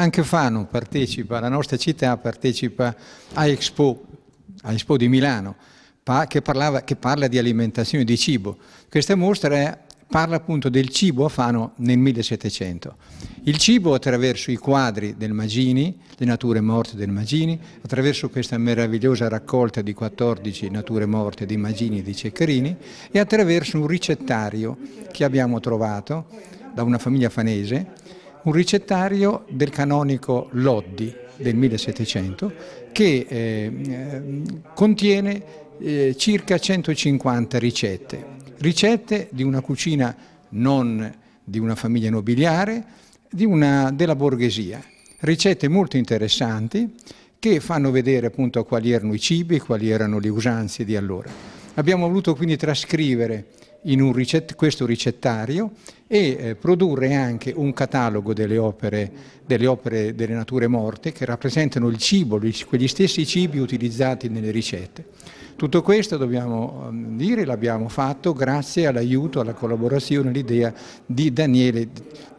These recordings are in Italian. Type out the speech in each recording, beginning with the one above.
anche Fano partecipa, la nostra città partecipa a Expo, a Expo di Milano, che, parlava, che, parla di alimentazione di cibo. Questa mostra è, parla appunto del cibo a Fano nel 1700. Il cibo attraverso i quadri del Magini, le nature morte del Magini, attraverso questa meravigliosa raccolta di 14 nature morte di Magini e di Ceccherini e attraverso un ricettario che abbiamo trovato da una famiglia fanese un ricettario del canonico Loddi del 1700 che eh, eh, contiene eh, circa 150 ricette, ricette di una cucina non di una famiglia nobiliare, una, della borghesia, ricette molto interessanti che fanno vedere appunto quali erano i cibi, quali erano le usanze di allora. Abbiamo voluto quindi trascrivere in ricett questo ricettario e eh, produrre anche un catalogo delle opere, delle opere, delle nature morte che rappresentano il cibo, quegli stessi cibi utilizzati nelle ricette. Tutto questo, dobbiamo ehm, dire, l'abbiamo fatto grazie all'aiuto, alla collaborazione, all'idea di Daniele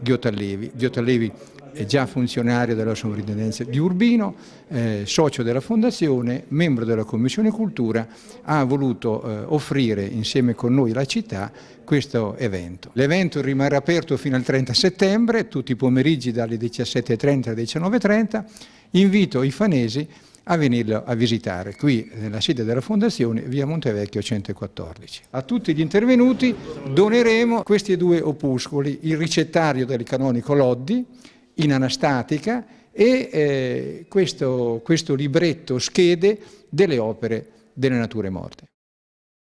Ghiotallevi. Ghiotallevi è già funzionario della sovrintendenza di Urbino, eh, socio della Fondazione, membro della Commissione Cultura, ha voluto eh, offrire insieme con noi la città questo evento. L'evento rimarrà aperto fino al 30 settembre, tutti i pomeriggi dalle 17.30 alle 19.30. Invito i fanesi a venirlo a visitare qui nella sede della Fondazione via Montevecchio 114. A tutti gli intervenuti doneremo questi due opuscoli, il ricettario del canonico Loddi in anastatica e eh, questo, questo libretto schede delle opere delle nature morte.